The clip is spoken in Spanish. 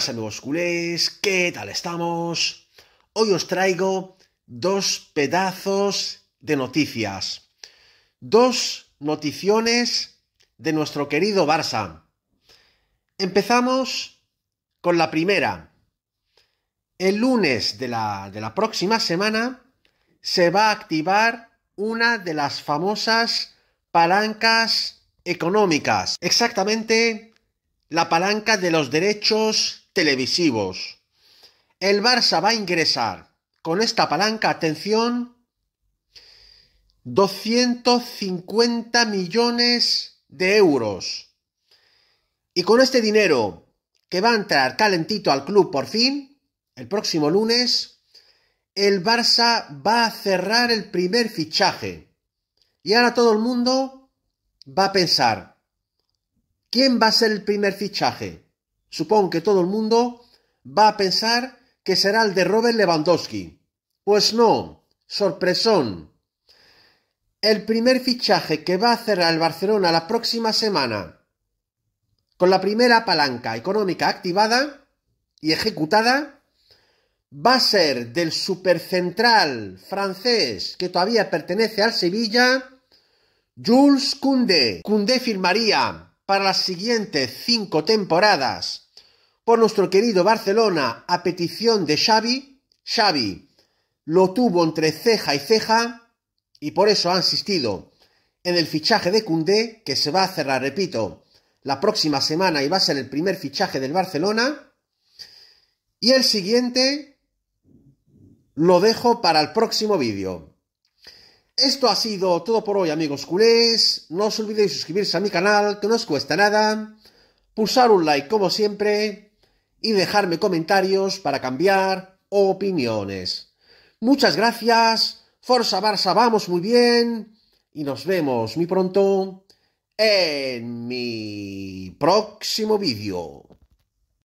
Saludos culés, ¿qué tal estamos? Hoy os traigo dos pedazos de noticias. Dos noticiones de nuestro querido Barça. Empezamos con la primera. El lunes de la, de la próxima semana se va a activar una de las famosas palancas económicas. Exactamente la palanca de los derechos televisivos. El Barça va a ingresar con esta palanca, atención, 250 millones de euros. Y con este dinero que va a entrar calentito al club por fin, el próximo lunes, el Barça va a cerrar el primer fichaje. Y ahora todo el mundo va a pensar, ¿quién va a ser el primer fichaje? supongo que todo el mundo va a pensar que será el de Robert Lewandowski. Pues no, sorpresón. El primer fichaje que va a hacer el Barcelona la próxima semana, con la primera palanca económica activada y ejecutada, va a ser del supercentral francés que todavía pertenece al Sevilla, Jules Koundé. Koundé firmaría para las siguientes cinco temporadas por nuestro querido Barcelona a petición de Xavi. Xavi lo tuvo entre ceja y ceja y por eso ha insistido en el fichaje de Cundé que se va a cerrar, repito, la próxima semana y va a ser el primer fichaje del Barcelona. Y el siguiente lo dejo para el próximo vídeo. Esto ha sido todo por hoy amigos culés, no os olvidéis suscribirse a mi canal que no os cuesta nada, pulsar un like como siempre y dejarme comentarios para cambiar opiniones. Muchas gracias, Forza Barça, vamos muy bien y nos vemos muy pronto en mi próximo vídeo.